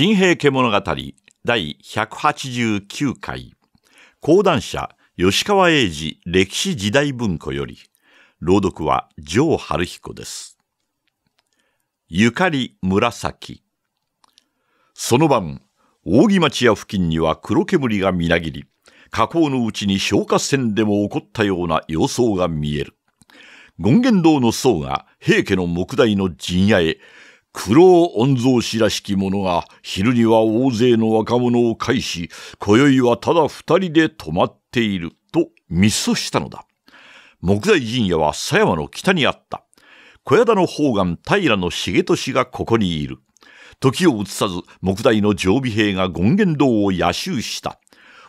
新平家物語第189回講談社吉川英治歴史時代文庫より朗読は城春彦ですゆかり紫その晩扇町屋付近には黒煙がみなぎり河口のうちに消火栓でも起こったような様相が見える権現堂の僧が平家の木材の陣屋へ苦労御曹司らしき者が昼には大勢の若者を介し、今宵はただ二人で泊まっていると密訴したのだ。木材陣屋は狭山の北にあった。小屋田の方眼平の重利がここにいる。時を移さず木材の常備兵が権現堂を夜襲した。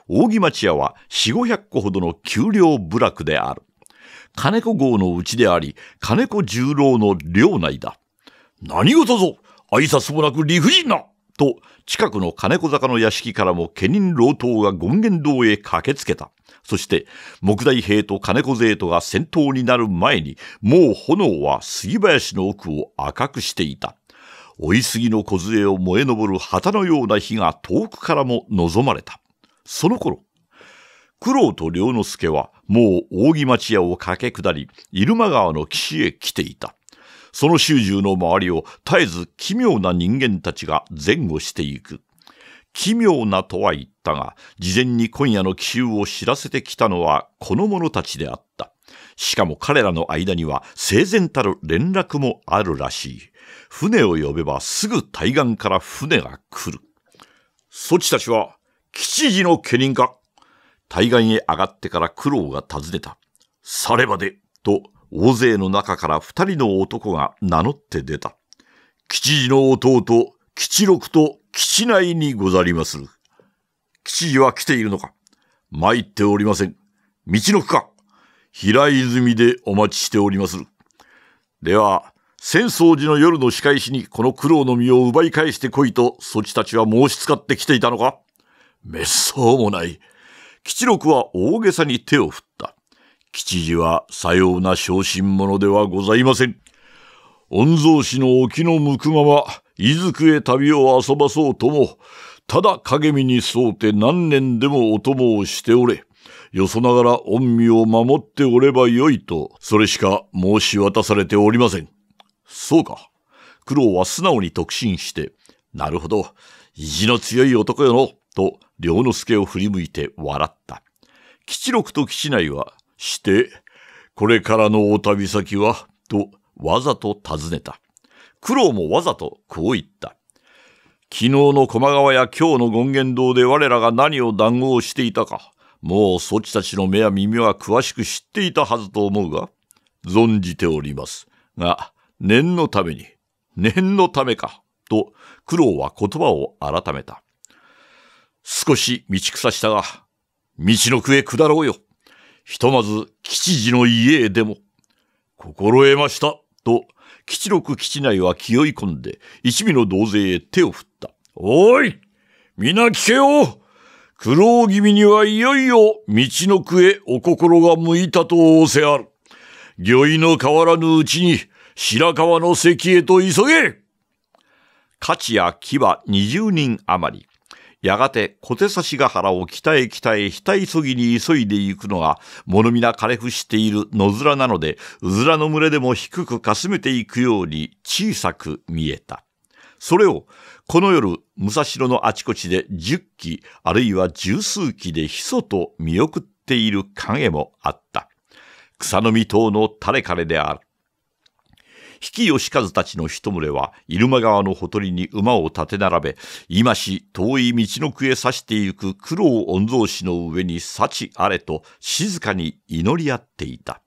扇町屋は四五百個ほどの丘陵部落である。金子号のうちであり、金子十郎の領内だ。何事ぞ挨拶もなく理不尽なと、近くの金子坂の屋敷からも家人老頭が権現堂へ駆けつけた。そして、木大兵と金子勢とが戦闘になる前に、もう炎は杉林の奥を赤くしていた。追い杉の梢を燃え上る旗のような火が遠くからも望まれた。その頃、九郎と良之助はもう扇町屋を駆け下り、入間川の岸へ来ていた。その集獣の周りを絶えず奇妙な人間たちが前後していく。奇妙なとは言ったが、事前に今夜の奇襲を知らせてきたのはこの者たちであった。しかも彼らの間には整然たる連絡もあるらしい。船を呼べばすぐ対岸から船が来る。そちたちは、吉次の家人か対岸へ上がってから苦労が尋ねた。さればで、と大勢の中から二人の男が名乗って出た。吉次の弟、吉六と吉内にござりまする。吉次は来ているのか参っておりません。道のくか平泉でお待ちしておりまする。では、戦争時の夜の仕返しにこの苦労の身を奪い返してこいと、そちたちは申し使ってきていたのか滅相もない。吉六は大げさに手を振った。吉次はさような小心者ではございません。御曹司の沖の向くまま、伊豆へ旅を遊ばそうとも、ただ影見に沿うて何年でもお供をしておれ。よそながら御身を守っておればよいと、それしか申し渡されておりません。そうか。苦労は素直に特進して、なるほど、意地の強い男よの、と、良之助を振り向いて笑った。吉六と吉内は、して、これからのお旅先は、とわざと尋ねた。苦労もわざとこう言った。昨日の駒川や今日の権現堂で我らが何を談合していたか、もうそちたちの目や耳は詳しく知っていたはずと思うが、存じております。が、念のために、念のためか、と苦労は言葉を改めた。少し道草したが、道のくへ下ろうよ。ひとまず吉次の家へでも、心得ました、と、吉六吉内は気負い込んで、一味の同勢へ手を振った。おい皆聞けよ苦労気味にはいよいよ道のくへお心が向いたと仰せある。御意の変わらぬうちに白河の関へと急げ勝や木は二十人余り。やがて小手差しヶ原を北へ北へ北急ぎに急いで行くのが、物皆枯れ伏している野面なので、うずらの群れでも低くかすめていくように小さく見えた。それを、この夜、武蔵野のあちこちで十機、あるいは十数機でひそと見送っている影もあった。草の実等の垂れ枯れである。比企義和たちの一群れは、入間川のほとりに馬を立て並べ、今し遠い道の区へ差してゆく苦労御蔵師の上に幸あれと静かに祈り合っていた。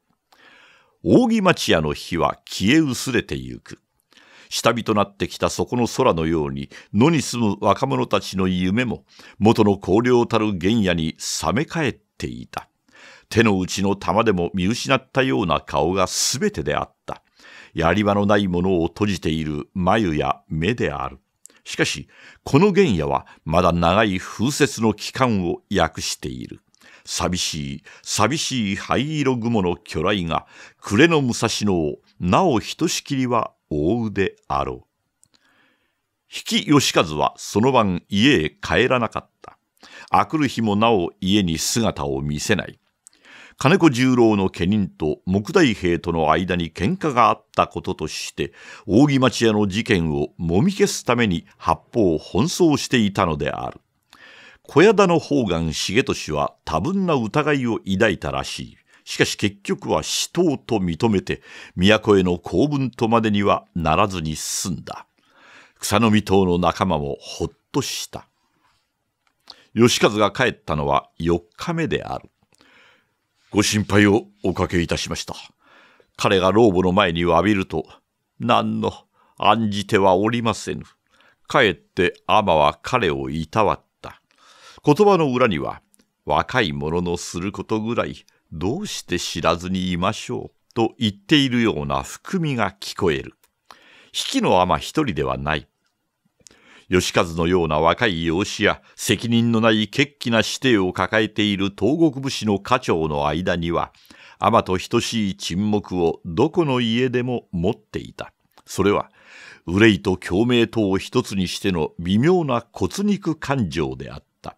扇町屋の火は消え薄れてゆく。下火となってきたそこの空のように、野に住む若者たちの夢も、元の荒涼たる原野に冷め返っていた。手の内の玉でも見失ったような顔が全てであった。やり場のないものを閉じている眉や目である。しかし、この原野はまだ長い風雪の期間を訳している。寂しい、寂しい灰色雲の巨来が、暮れの武蔵野を、なおひとしきりは覆うであろう。引き吉和はその晩家へ帰らなかった。明くる日もなお家に姿を見せない。金子十郎の家人と木大兵との間に喧嘩があったこととして扇町屋の事件をもみ消すために八方を奔走していたのである小屋田の方眼重利は多分な疑いを抱いたらしいしかし結局は死闘と認めて都への公文とまでにはならずに済んだ草の実党の仲間もほっとした義和が帰ったのは4日目であるご心配をおかけいたしました。彼が老母の前に詫びると、何の案じてはおりませぬ。かえって天は彼をいたわった。言葉の裏には、若い者のすることぐらい、どうして知らずにいましょう、と言っているような含みが聞こえる。比企の天一人ではない。義和のような若い養子や責任のない決起な師弟を抱えている東国武士の家長の間には、天と等しい沈黙をどこの家でも持っていた。それは、憂いと共鳴等を一つにしての微妙な骨肉感情であった。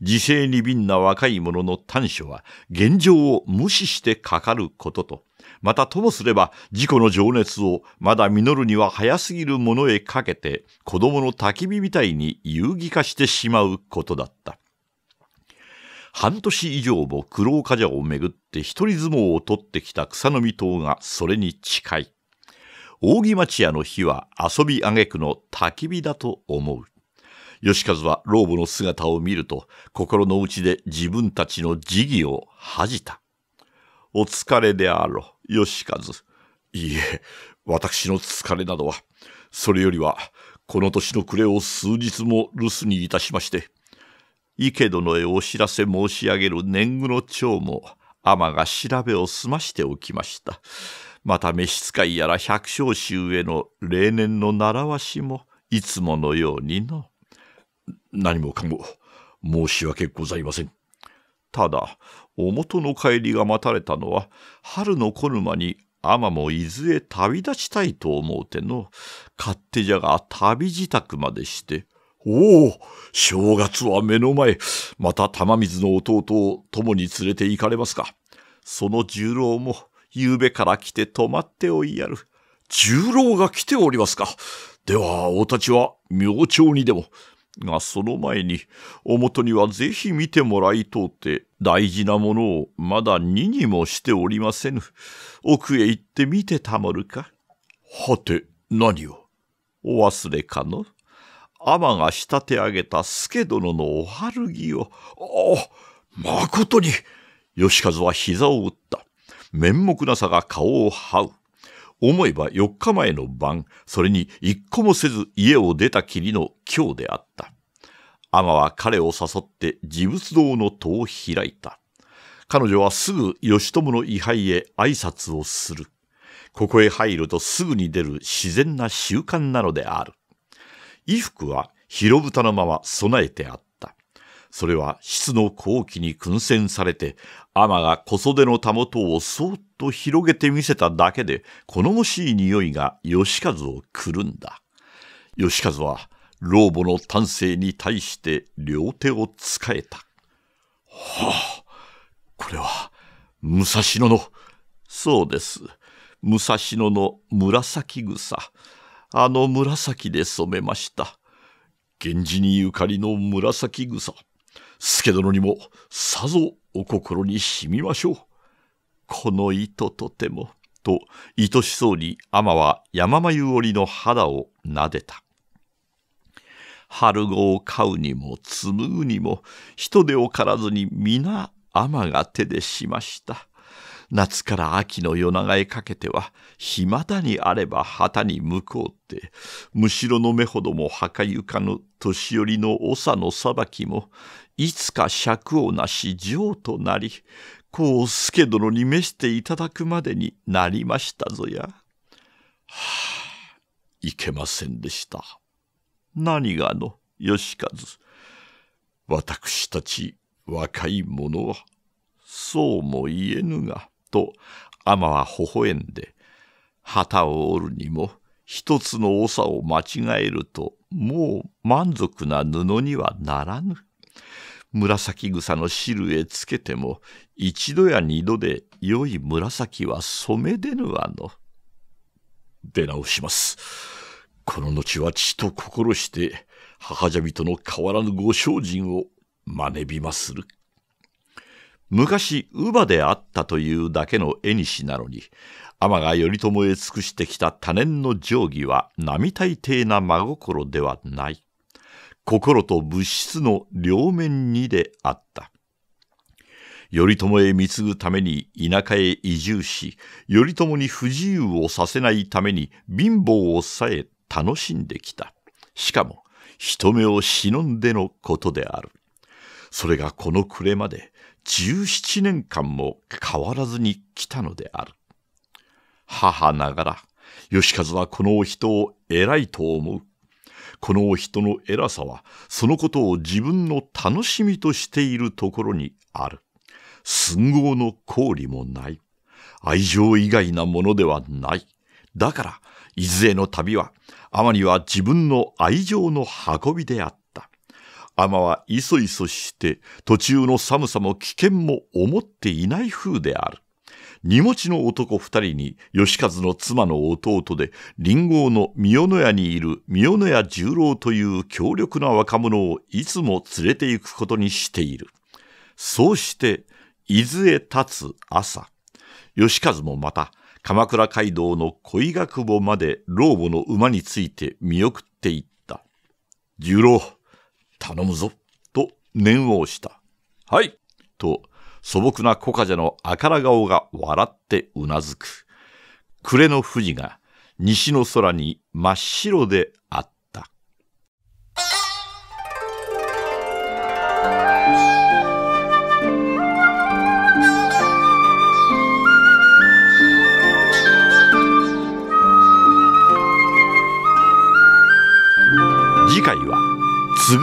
自制に敏な若い者の短所は現状を無視してかかることと、またともすれば自己の情熱をまだ実るには早すぎるものへかけて子供の焚き火みたいに遊戯化してしまうことだった。半年以上も苦労家者をめぐって一人相撲を取ってきた草の実党がそれに近い。扇町屋の日は遊びあげくの焚き火だと思う。吉和は老母の姿を見ると心の内で自分たちの慈義を恥じた。お疲れであろう、かず。いいえ、私の疲れなどは、それよりは、この年の暮れを数日も留守にいたしまして、池殿へお知らせ申し上げる年貢の長も、天が調べを済ましておきました。また召使いやら百姓衆への例年の習わしも、いつものようにの。何もかも申し訳ございません。ただ、おとの帰りが待たれたのは、春のコルマに天も伊豆へ旅立ちたいと思うての、勝手じゃが旅支度までして、おお、正月は目の前、また玉水の弟を共に連れて行かれますか。その十郎も、夕べから来て泊まっておいやる。十郎が来ておりますか。では、おたちは、明朝にでも、がその前におもとにはぜひ見てもらいとうて大事なものをまだ2にもしておりませぬ奥へ行って見てたまるかはて何をお忘れかの天が仕立て上げた助殿のお春着をあまことに義和は膝を打った面目なさが顔を這う思えば4日前の晩、それに一個もせず家を出たきりの今日であった。アマは彼を誘って自仏堂の戸を開いた。彼女はすぐ義友の位牌へ挨拶をする。ここへ入るとすぐに出る自然な習慣なのである。衣服は広蓋のまま備えてあった。それは質の好機に燻製されて、天が小袖のたもとをそっと広げてみせただけで、好もしい匂いが義和をくるんだ。義和は、老母の丹精に対して両手を使えた。はあ、これは、武蔵野の、そうです。武蔵野の紫草。あの紫で染めました。源氏にゆかりの紫草。助殿にもさぞお心にしみましょう。この糸とても、と愛しそうに天は山眉織の肌を撫でた。春子を飼うにも紡ぐにも人手を借らずに皆天が手でしました。夏から秋の夜長へかけては、日またにあれば旗に向こうって、むしろの目ほども墓ゆかぬ年寄りの長の裁きも、いつか尺をなし上となり、こう助殿に召していただくまでになりましたぞや。はあ、いけませんでした。何がの、義和。私たち若い者は、そうも言えぬが、と、天は微笑んで、旗を折るにも、一つの長を間違えると、もう満足な布にはならぬ。紫草の汁へつけても一度や二度で良い紫は染め出ぬわの。出直します。この後は血と心して母じゃみとの変わらぬご精進を真似びまする。昔乳母であったというだけの絵西なのに天が頼朝へ尽くしてきた多年の定義は並大抵な真心ではない。心と物質の両面にであった。頼朝へ貢ぐために田舎へ移住し、頼朝に不自由をさせないために貧乏をさえ楽しんできた。しかも、人目を忍んでのことである。それがこの暮れまで17年間も変わらずに来たのである。母ながら、義和はこのお人を偉いと思う。この人の偉さは、そのことを自分の楽しみとしているところにある。寸号の行理もない。愛情以外なものではない。だから、いずれの旅は、天には自分の愛情の運びであった。天はいそいそして、途中の寒さも危険も思っていない風である。荷持ちの男二人に、義和の妻の弟で、林檎の三代野屋にいる三代野屋十郎という強力な若者をいつも連れて行くことにしている。そうして、伊豆へ立つ朝、義和もまた、鎌倉街道の恋学母まで老母の馬について見送っていった。十郎、頼むぞ、と念を押した。はい、と、素朴な小カジの赤ら顔が笑ってうなずく。暮れの富士が西の空に真っ白であった。次回は、継信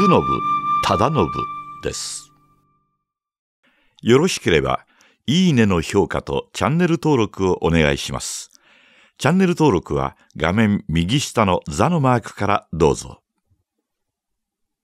忠信です。よろしければ、いいねの評価とチャンネル登録をお願いします。チャンネル登録は画面右下のザのマークからどうぞ。